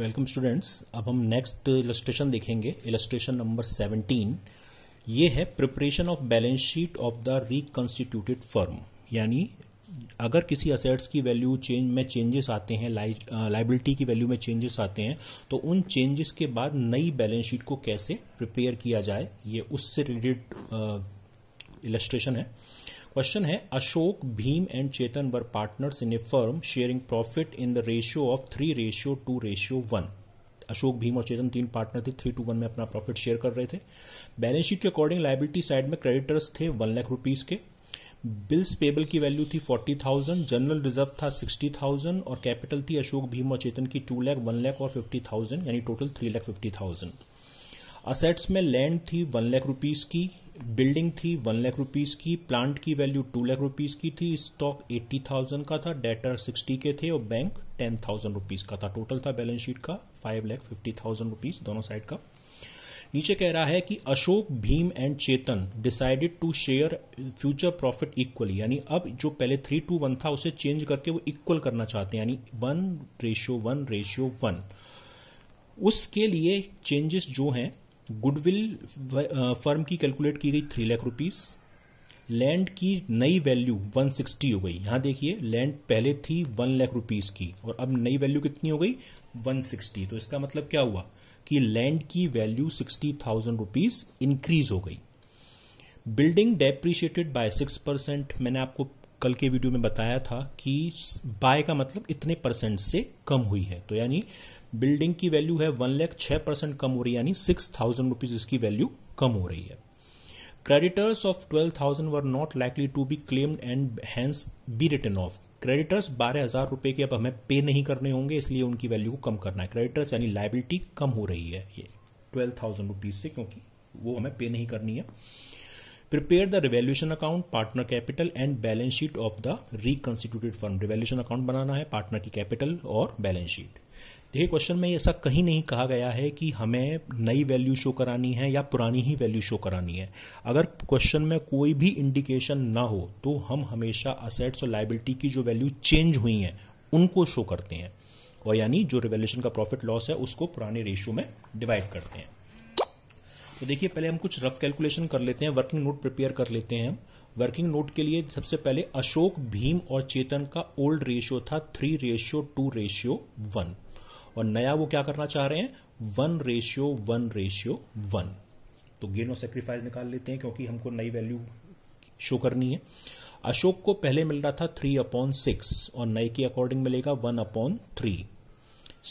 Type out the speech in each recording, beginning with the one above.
welcome students अब हम next illustration देखेंगे इलस्ट्रेशन नंबर सेवनटीन ये है preparation of balance sheet of the reconstituted firm यानी अगर किसी असेट्स की वैल्यू चेंज में चेंजेस आते हैं लाइबिलिटी की वैल्यू में चेंजेस आते हैं तो उन चेंजेस के बाद नई बैलेंस शीट को कैसे प्रिपेयर किया जाए ये उससे रिलेटेड इलस्ट्रेशन है क्वेश्चन है Ashok Bhim and Chetan were partners in a firm sharing profit in the ratio of three ratio two ratio one Ashok Bhim और चेतन तीन पार्टनर थे थ्री टू वन में अपना प्रॉफिट शेयर कर रहे थे बैलेंस शीट के अकॉर्डिंग लाइबिलिटी साइड में क्रेडिटर्स थे वन लाख रुपीज के बिल्स पेबल की वैल्यू थी फोर्टी थाउजेंड जनरल रिजर्व था सिक्सटी थाउजेंड और कैपिटल थी अशोक भीम और चेतन की टू लैख वन लैख और फिफ्टी थाउजेंड यानी total three lakh fifty thousand assets में लैंड थी वन लाख रुपीज की बिल्डिंग थी वन लाख रुपीज़ की प्लांट की वैल्यू टू लाख रुपीज़ की थी स्टॉक एट्टी थाउजेंड का था डेटर सिक्सटी के थे और बैंक टेन थाउजेंड रुपीज़ का था टोटल था बैलेंस शीट का five lakh fifty thousand rupees दोनों साइड का नीचे कह रहा है कि Ashok Bhim and Chetan decided to share future profit equally यानी अब जो पहले थ्री टू वन था उसे चेंज करके वो इक्वल करना चाहते हैं यानी one ratio one ratio one उसके लिए चेंजेस जो हैं गुडविल फर्म की कैलकुलेट की गई थ्री लाख रुपीज़ लैंड की नई वैल्यू 160 हो गई यहां देखिए लैंड पहले थी वन लाख रुपीज़ की और अब नई वैल्यू कितनी हो गई 160 तो इसका मतलब क्या हुआ कि लैंड की value sixty thousand rupees increase हो गई building depreciated by six percent मैंने आपको कल के वीडियो में बताया था कि बाय का मतलब इतने परसेंट से कम हुई है तो यानी बिल्डिंग की वैल्यू है वन लैख छह परसेंट कम हो रही है यानी सिक्स थाउजेंड रुपीज़ इसकी वैल्यू कम हो रही है creditors of twelve thousand were not likely to be claimed and hence be written off creditors बारह हजार रुपए के अब हमें पे नहीं करने होंगे इसलिए उनकी वैल्यू को कम करना है क्रेडिटर्स यानी लाइबिलिटी कम हो रही है ये ट्वेल्व थाउजेंड रुपीज़ से क्योंकि वो हमें पे नहीं करनी है prepare the revaluation account partner capital and balance sheet of the reconstituted firm revaluation account बनाना है पार्टनर की कैपिटल और बैलेंस शीट देखिए क्वेश्चन में ऐसा कहीं नहीं कहा गया है कि हमें नई वैल्यू शो करानी है या पुरानी ही वैल्यू शो करानी है अगर क्वेश्चन में कोई भी इंडिकेशन ना हो तो हम हमेशा असेट्स और लाइबिलिटी की जो वैल्यू चेंज हुई हैं उनको शो करते हैं और यानी जो रिवेल्यूशन का प्रॉफिट लॉस है उसको पुराने रेशियो में डिवाइड करते हैं तो देखिए पहले हम कुछ रफ कैलकुलेशन कर लेते हैं वर्किंग नोट प्रिपेयर कर लेते हैं वर्किंग नोट के लिए सबसे पहले अशोक भीम और चेतन का ओल्ड रेशियो था three ratio two ratio one और नया वो क्या करना चाह रहे हैं one ratio one ratio one तो गेन और सेक्रीफाइस निकाल लेते हैं क्योंकि हमको नई वैल्यू शो करनी है अशोक को पहले मिल रहा था थ्री अपॉन सिक्स और नए के अकॉर्डिंग मिलेगा वन अपॉन थ्री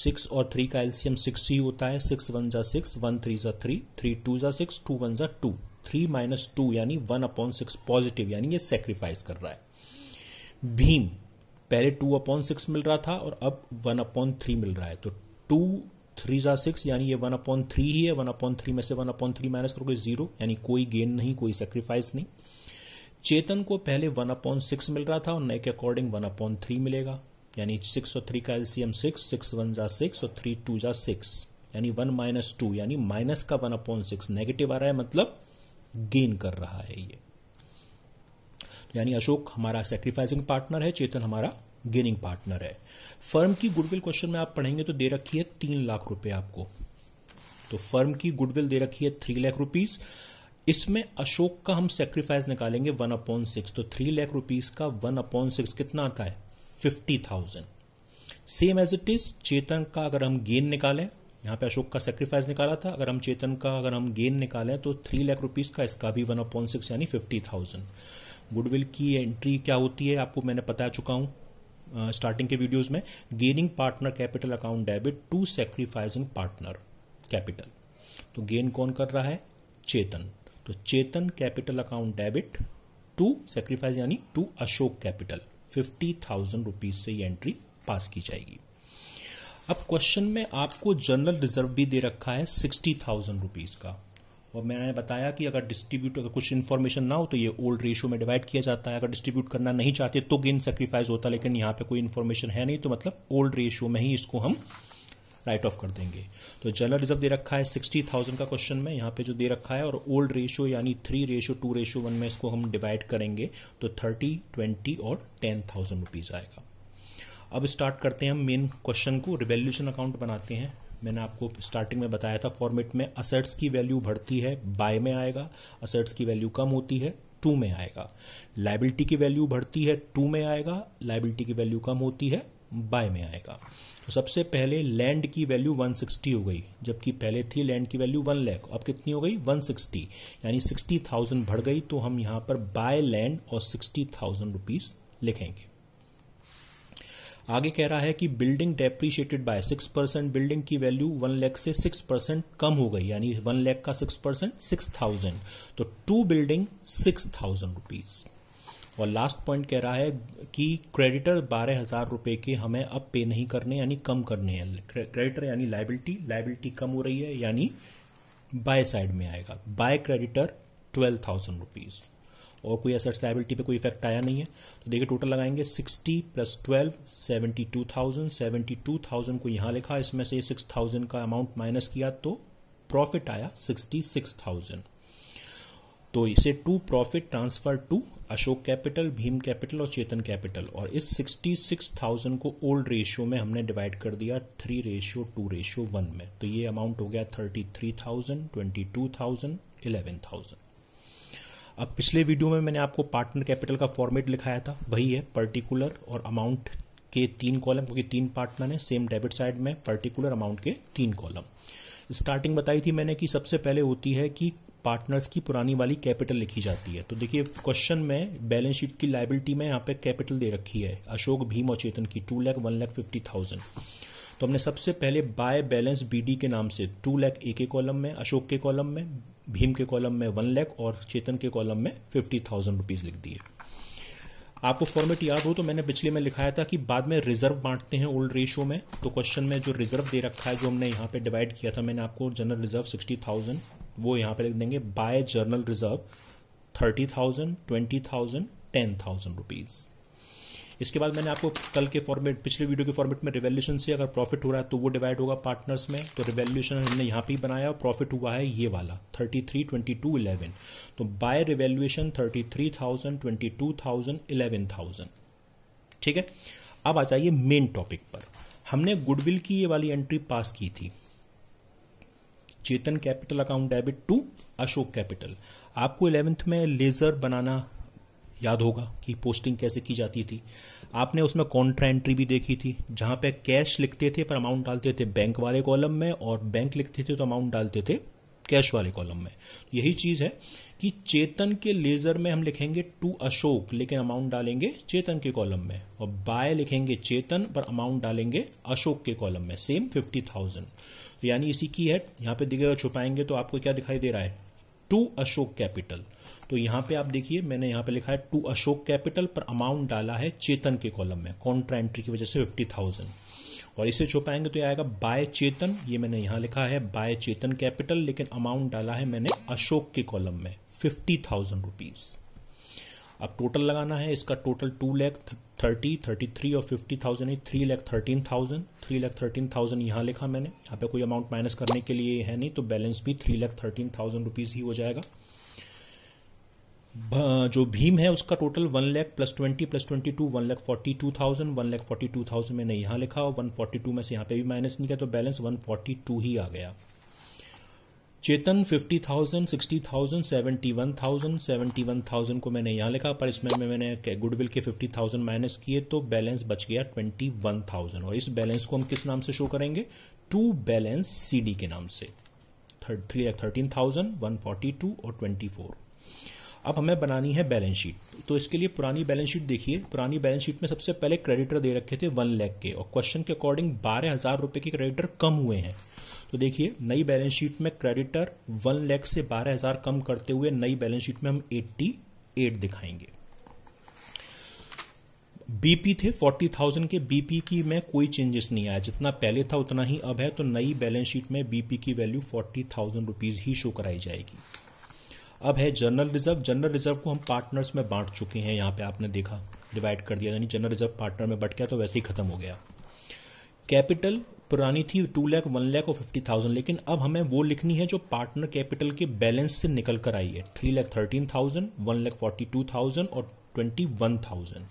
सिक्स और थ्री का एल्सियम सिक्स ही होता है सिक्स वन जा सिक्स वन थ्री जा थ्री थ्री टू जा सिक्स टू वन जा टू थ्री माइनस टू यानी वन अपॉन सिक्स पॉजिटिव यानी ये सेक्रीफाइस कर रहा है भीम पहले टू अपॉन सिक्स मिल रहा था और अब वन अपॉन थ्री मिल रहा है तो टू थ्री जा सिक्स यानी ये वन अपॉन थ्री ही है वन अपॉन थ्री में से वन अपॉन थ्री माइनस करोगे जीरो यानी कोई गेन नहीं कोई सेक्रीफाइस नहीं चेतन को पहले वन अपॉन सिक्स मिल रहा था और नए के अकॉर्डिंग वन अपॉन थ्री मिलेगा यानी सिक्स और थ्री का एलसीएम सिक्स सिक्स वन जा सिक्स और थ्री टू जा सिक्स यानी वन माइनस टू यानी माइनस का वन अपॉन सिक्स नेगेटिव आ रहा है मतलब गेन कर रहा है ये यानी अशोक हमारा सेक्रीफाइसिंग पार्टनर है चेतन हमारा गेनिंग पार्टनर है फर्म की गुडविल क्वेश्चन में आप पढ़ेंगे तो दे रखी है तीन लाख रुपए आपको तो फर्म की गुडविल दे रखी है थ्री लाख रुपीज इसमें अशोक का हम सेक्रीफाइस निकालेंगे वन अपॉइंट सिक्स तो थ्री लाख रुपीज का वन अपॉइंट सिक्स कितना आता है fifty thousand same as it is Chetan का अगर हम गेन निकालें यहाँ पे अशोक का सेक्रीफाइस निकाला था अगर हम चेतन का अगर हम गेन निकालें तो थ्री लाख रुपीज़ का इसका भी वन पॉइंट सिक्स यानी फिफ्टी थाउजेंड गुडविल की एंट्री क्या होती है आपको मैंने बता चुका हूँ स्टार्टिंग के वीडियोज़ में gaining partner capital account debit to sacrificing partner capital तो गेन कौन कर रहा है चेतन तो Chetan capital account debit to sacrifice यानी to Ashok capital fifty thousand rupees से ये एंट्री पास की जाएगी अब क्वेश्चन में आपको जनरल रिजर्व भी दे रखा है सिक्सटी थाउजेंड रुपीज का और मैंने बताया कि अगर डिस्ट्रीब्यूट अगर कुछ इन्फॉर्मेशन ना हो तो ये ओल्ड रेशियो में डिवाइड किया जाता है अगर डिस्ट्रीब्यूट करना नहीं चाहते तो गेन सेक्रीफाइस होता है लेकिन यहाँ पे कोई इन्फॉर्मेशन है नहीं तो मतलब ओल्ड रेशियो में ही इसको हम राइट ऑफ कर देंगे तो जनरल रिजर्व दे रखा है सिक्सटी थाउजेंड का क्वेश्चन में यहाँ पे जो दे रखा है और ओल्ड रेशियो यानी three ratio two ratio one में इसको हम डिवाइड करेंगे तो थर्टी ट्वेंटी और टेन थाउजेंड रुपीज़ आएगा अब स्टार्ट करते हैं हम मेन क्वेश्चन को रिवेल्यूशन अकाउंट बनाते हैं मैंने आपको स्टार्टिंग में बताया था फॉर्मेट में असेट्स की वैल्यू बढ़ती है बाय में आएगा असेट्स की वैल्यू कम होती है टू में आएगा लाइबिलिटी की वैल्यू बढ़ती है टू में आएगा लाइबिलिटी की वैल्यू कम होती है बाय में आएगा तो सबसे पहले लैंड की वैल्यू 160 हो गई जबकि पहले थी लैंड की वैल्यू 1 लाख अब कितनी हो गई 160 यानी 60,000 बढ़ गई तो हम यहां पर बाय लैंड और 60,000 थाउजेंड रुपीज लिखेंगे आगे कह रहा है कि building depreciated by six percent building की वैल्यू वन लैख से सिक्स परसेंट कम हो गई यानी वन लैख का सिक्स परसेंट सिक्स थाउजेंड तो to building six thousand rupees और लास्ट पॉइंट कह रहा है कि क्रेडिटर बारह हज़ार रुपये के हमें अब पे नहीं करने यानी कम करने हैं क्रेडिटर यानी लाइबिलिटी लाइबिलिटी कम हो रही है यानी बाय साइड में आएगा by creditor twelve thousand rupees और कोई असर लाइबिलिटी पे कोई इफेक्ट आया नहीं है तो देखिए टोटल लगाएंगे sixty plus twelve seventy two thousand seventy two thousand को यहाँ लिखा इसमें से सिक्स थाउजेंड का अमाउंट माइनस किया तो प्रॉफिट आया सिक्सटी सिक्स थाउजेंड तो इसे to profit transfer to Ashok capital Bhim capital और चेतन कैपिटल और इस सिक्सटी सिक्स थाउजेंड को ओल्ड रेशियो में हमने डिवाइड कर दिया three ratio two ratio one में तो ये अमाउंट हो गया thirty three thousand twenty two thousand eleven thousand अब पिछले वीडियो में मैंने आपको पार्टनर कैपिटल का फॉर्मेट लिखाया था वही है पर्टिकुलर और अमाउंट के तीन कॉलम क्योंकि तीन पार्टनर हैं सेम डेबिट साइड में पर्टिकुलर अमाउंट के तीन कॉलम स्टार्टिंग बताई थी मैंने कि सबसे पहले होती है कि पार्टनर्स की पुरानी वाली कैपिटल लिखी जाती है तो देखिए क्वेश्चन में बैलेंस शीट की लाइबिलिटी में यहाँ पे कैपिटल दे रखी है अशोक भीम और चेतन की two lakh one lakh fifty thousand तो हमने सबसे पहले बाय बैलेंस बीडी के नाम से टू लैख ए के कॉलम में अशोक के कॉलम में भीम के कॉलम में वन लैख और चेतन के कॉलम में फिफ्टी थाउजेंड रुपीज लिख दिए आपको फॉर्मेट याद हो तो मैंने पिछले में लिखाया था कि बाद में रिजर्व बांटते हैं ओल्ड रेशियो में तो क्वेश्चन में जो रिजर्व दे रखा है जो हमने यहाँ पे डिवाइड किया था मैंने आपको जनरल रिजर्व सिक्सटी थाउजेंड वो यहाँ पे लिख देंगे by general reserve thirty thousand twenty thousand ten thousand rupees इसके बाद मैंने आपको कल के फॉर्मेट पिछले वीडियो के फॉर्मेट में रिवेल्यूशन से अगर प्रॉफिट हो रहा है तो वो डिवाइड होगा पार्टनर्स में तो रिवेल्यूशन हमने यहाँ पे ही बनाया प्रॉफिट हुआ है ये वाला thirty three twenty two eleven तो by revaluation thirty three thousand twenty two thousand eleven thousand ठीक है अब आ जाइए मेन टॉपिक पर हमने गुडविल की ये वाली एंट्री पास की थी Chetan capital account debit to Ashok capital आपको इलेवेंथ में लेज़र बनाना याद होगा कि पोस्टिंग कैसे की जाती थी आपने उसमें कॉन्ट्रा एंट्री भी देखी थी जहाँ पे कैश लिखते थे पर अमाउंट डालते थे बैंक वाले कॉलम में और बैंक लिखते थे तो अमाउंट डालते थे कैश वाले कॉलम में यही चीज़ है कि चेतन के लेज़र में हम लिखेंगे टू अशोक लेकिन अमाउंट डालेंगे चेतन के कॉलम में और बाय लिखेंगे चेतन पर अमाउंट डालेंगे अशोक के कॉलम में सेम फिफ्टी थाउजेंड तो यानी इसी की है यहाँ पे दिखे दिखेगा छुपाएंगे तो आपको क्या दिखाई दे रहा है टू अशोक कैपिटल तो यहाँ पे आप देखिए मैंने यहाँ पे लिखा है टू अशोक कैपिटल पर अमाउंट डाला है चेतन के कॉलम में कॉन्ट्रा एंट्री की वजह से फिफ्टी थाउजेंड और इसे छुपाएंगे तो ये आएगा बाय चेतन ये मैंने यहाँ लिखा है बाय चेतन कैपिटल लेकिन अमाउंट डाला है मैंने अशोक के कॉलम में फिफ्टी थाउजेंड रुपीज़ अब टोटल लगाना है इसका total two lakh thirty thirty three और फिफ्टी थाउजेंड है three lakh thirteen thousand three lakh thirteen thousand यहाँ लिखा मैंने यहाँ पे कोई अमाउंट माइनस करने के लिए है नहीं तो बैलेंस भी three lakh thirteen thousand rupees ही हो जाएगा जो भीम है उसका total one lakh plus twenty plus twenty two one lakh forty two thousand one lakh forty two thousand मैंने यहाँ लिखा और वन फोर्टी टू में से यहाँ पे भी माइनस नहीं किया तो बैलेंस वन फोर्टी टू ही आ गया Chetan fifty thousand sixty thousand seventy one thousand seventy one thousand को मैंने यहाँ लिखा पर इसमें मैंने गुडविल के फिफ्टी थाउजेंड माइनस किए तो बैलेंस बच गया ट्वेंटी वन थाउजेंड और इस बैलेंस को हम किस नाम से शो करेंगे टू बैलेंस सी डी के नाम से three lakh thirteen thousand one forty two और ट्वेंटी फोर अब हमें बनानी है बैलेंस शीट तो इसके लिए पुरानी बैलेंस शीट देखिए पुरानी बैलेंस शीट में सबसे पहले क्रेडिटर दे रखे थे वन लैख के और क्वेश्चन के अकॉर्डिंग बारह हजार रुपए के क्रेडिटर कम हुए हैं तो देखिए नई बैलेंस शीट में क्रेडिटर वन लैख से बारह हजार कम करते हुए नई बैलेंस शीट में हम एट्टी एट दिखाएंगे बीपी थे फोर्टी थाउजेंड के बीपी की में कोई चेंजेस नहीं आया जितना पहले था उतना ही अब है तो नई बैलेंस शीट में बीपी की वैल्यू फोर्टी थाउजेंड रुपीज ही शो कराई जाएगी अब है जनरल रिजर्व जनरल रिजर्व को हम पार्टनर्स में बांट चुके हैं यहां पे आपने देखा डिवाइड कर दिया यानी जनरल रिजर्व पार्टनर में बट गया तो वैसे ही खत्म हो गया कैपिटल पुरानी थी टू लैख वन लैख और फिफ्टी थाउजेंड लेकिन अब हमें वो लिखनी है जो पार्टनर कैपिटल के बैलेंस से निकल कर आई है three lakh thirteen thousand one lakh forty two thousand और ट्वेंटी वन थाउजेंड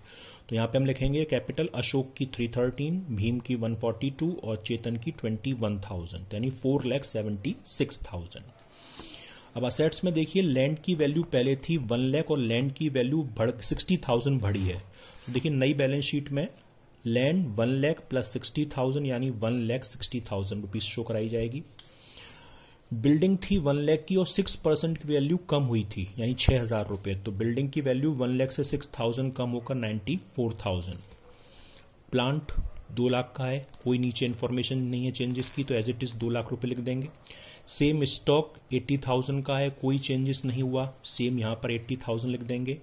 तो यहाँ पे हम लिखेंगे कैपिटल अशोक की थ्री थर्टीन भीम की वन फोर्टी टू और चेतन की ट्वेंटी वन थाउजेंड यानी four lakh seventy six thousand अब असेट्स में देखिए लैंड की वैल्यू पहले थी वन लैख और लैंड की वैल्यू बढ़ सिक्सटी थाउजेंड बढ़ी है तो देखिए नई बैलेंस शीट में land one lakh plus sixty thousand यानी one lakh sixty thousand rupees show कराई जाएगी बिल्डिंग थी वन लैख की और सिक्स परसेंट की वैल्यू कम हुई थी यानी छह हज़ार रुपये तो बिल्डिंग की वैल्यू वन लैख से सिक्स थाउजेंड कम होकर नाइन्टी फोर थाउजेंड प्लांट दो लाख का है कोई नीचे इन्फॉर्मेशन नहीं है चेंजेस की तो एज इट इज़ दो लाख रुपये लिख देंगे सेम स्टॉक 80,000 का है कोई चेंजेस नहीं हुआ सेम यहाँ पर 80,000 लिख देंगे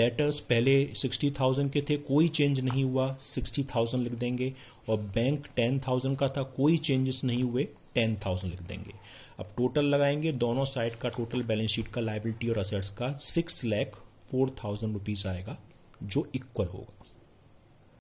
डेटर्स पहले 60,000 के थे कोई चेंज नहीं हुआ 60,000 लिख देंगे और बैंक 10,000 का था कोई चेंजेस नहीं हुए 10,000 लिख देंगे अब टोटल लगाएंगे दोनों साइड का टोटल बैलेंस शीट का लाइबिलिटी और असर्ट्स का six lakh four thousand rupees आएगा जो इक्वल होगा